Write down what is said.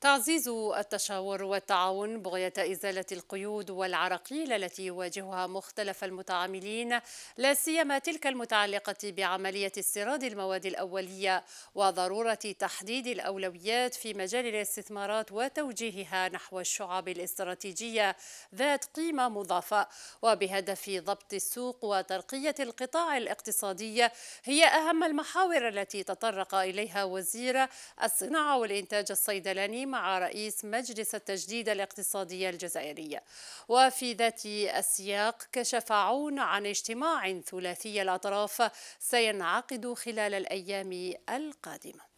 تعزيز التشاور والتعاون بغية إزالة القيود والعراقيل التي يواجهها مختلف المتعاملين لا سيما تلك المتعلقة بعملية استيراد المواد الأولية وضرورة تحديد الأولويات في مجال الاستثمارات وتوجيهها نحو الشعب الاستراتيجية ذات قيمة مضافة وبهدف ضبط السوق وترقية القطاع الاقتصادي هي أهم المحاور التي تطرق إليها وزير الصناعة والإنتاج الصيدلاني مع رئيس مجلس التجديد الاقتصادي الجزائري وفي ذات السياق كشف عون عن اجتماع ثلاثي الأطراف سينعقد خلال الأيام القادمة